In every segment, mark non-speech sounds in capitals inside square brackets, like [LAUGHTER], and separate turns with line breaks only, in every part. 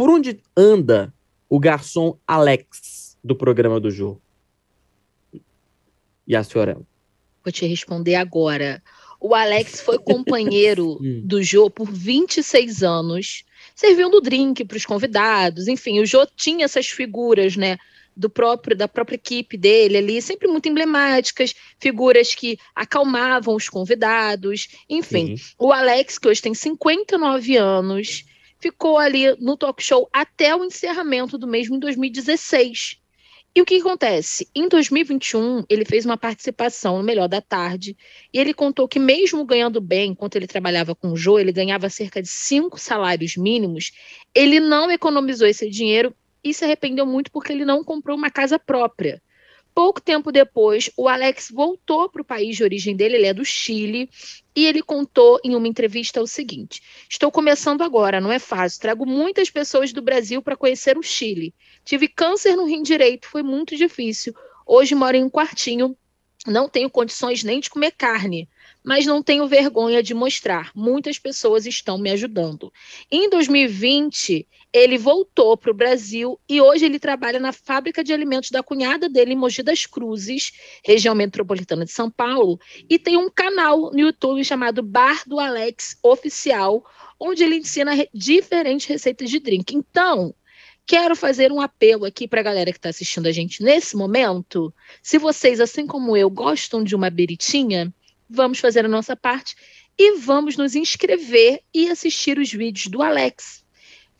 Por onde anda o garçom Alex do programa do Jô? E a senhora?
Vou te responder agora. O Alex foi companheiro [LAUGHS] hum. do Jô por 26 anos, servindo drink para os convidados. Enfim, o Jô tinha essas figuras, né? do próprio da própria equipe dele ali, sempre muito emblemáticas, figuras que acalmavam os convidados, enfim. Sim. O Alex, que hoje tem 59 anos, ficou ali no talk show até o encerramento do mesmo em 2016. E o que acontece? Em 2021, ele fez uma participação no Melhor da Tarde e ele contou que, mesmo ganhando bem, enquanto ele trabalhava com o Joe, ele ganhava cerca de cinco salários mínimos, ele não economizou esse dinheiro e se arrependeu muito porque ele não comprou uma casa própria. Pouco tempo depois, o Alex voltou para o país de origem dele, ele é do Chile, e ele contou em uma entrevista o seguinte: Estou começando agora, não é fácil. Trago muitas pessoas do Brasil para conhecer o Chile. Tive câncer no rim direito, foi muito difícil. Hoje moro em um quartinho, não tenho condições nem de comer carne mas não tenho vergonha de mostrar. Muitas pessoas estão me ajudando. Em 2020, ele voltou para o Brasil e hoje ele trabalha na fábrica de alimentos da cunhada dele em Mogi das Cruzes, região metropolitana de São Paulo, e tem um canal no YouTube chamado Bar do Alex Oficial, onde ele ensina diferentes receitas de drink. Então, quero fazer um apelo aqui para a galera que está assistindo a gente nesse momento. Se vocês, assim como eu, gostam de uma beritinha, vamos fazer a nossa parte e vamos nos inscrever e assistir os vídeos do Alex.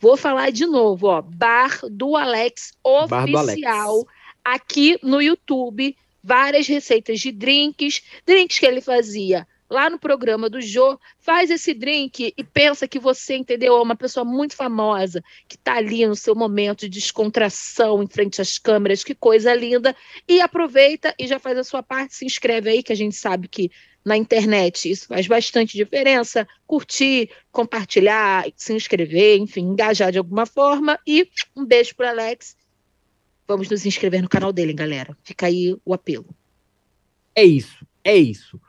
Vou falar de novo, ó, Bar do Alex oficial do Alex. aqui no YouTube, várias receitas de drinks, drinks que ele fazia lá no programa do Jô, faz esse drink e pensa que você, entendeu? É uma pessoa muito famosa, que está ali no seu momento de descontração em frente às câmeras, que coisa linda. E aproveita e já faz a sua parte, se inscreve aí, que a gente sabe que na internet isso faz bastante diferença. Curtir, compartilhar, se inscrever, enfim, engajar de alguma forma. E um beijo para Alex. Vamos nos inscrever no canal dele, hein, galera. Fica aí o apelo.
É isso, é isso.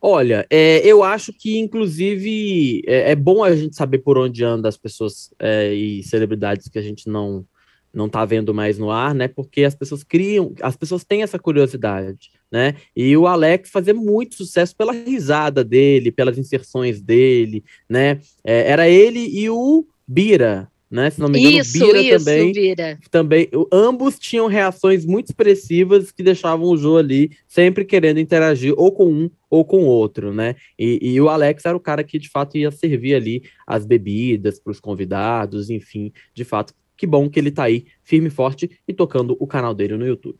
Olha, é, eu acho que, inclusive, é, é, bom a gente saber por onde andam as pessoas é, e celebridades que a gente não não tá vendo mais no ar, né? Porque as pessoas criam, as pessoas têm essa curiosidade, né? E o Alex fazia muito sucesso pela risada dele, pelas inserções dele, né? É, era ele e o Bira, né? Se não me engano, isso, Bira isso, também. Bira. Também, ambos tinham reações muito expressivas que deixavam o Joe ali sempre querendo interagir ou com um ou com outro, né? E, e o Alex era o cara que de fato ia servir ali as bebidas para os convidados, enfim, de fato, que bom que ele está aí firme e forte e tocando o canal dele no YouTube.